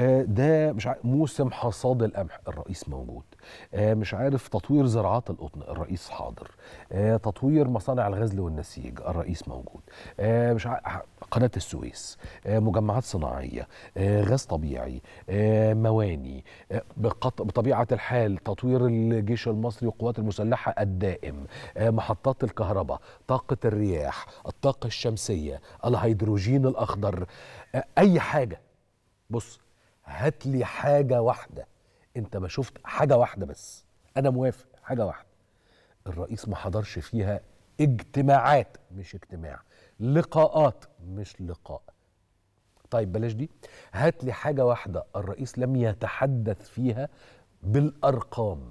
آه، ده مش عارف موسم حصاد القمح الرئيس موجود آه، مش عارف تطوير زراعات القطن الرئيس حاضر آه، تطوير مصانع الغزل والنسيج الرئيس موجود مش عارف قناة السويس مجمعات صناعية غاز طبيعي مواني بطبيعة الحال تطوير الجيش المصري والقوات المسلحة الدائم محطات الكهرباء طاقة الرياح الطاقة الشمسية الهيدروجين الأخضر أي حاجة بص هات لي حاجه واحده انت ما شفت حاجه واحده بس انا موافق حاجه واحده الرئيس ما حضرش فيها اجتماعات مش اجتماع لقاءات مش لقاء طيب بلاش دي هات لي حاجه واحده الرئيس لم يتحدث فيها بالارقام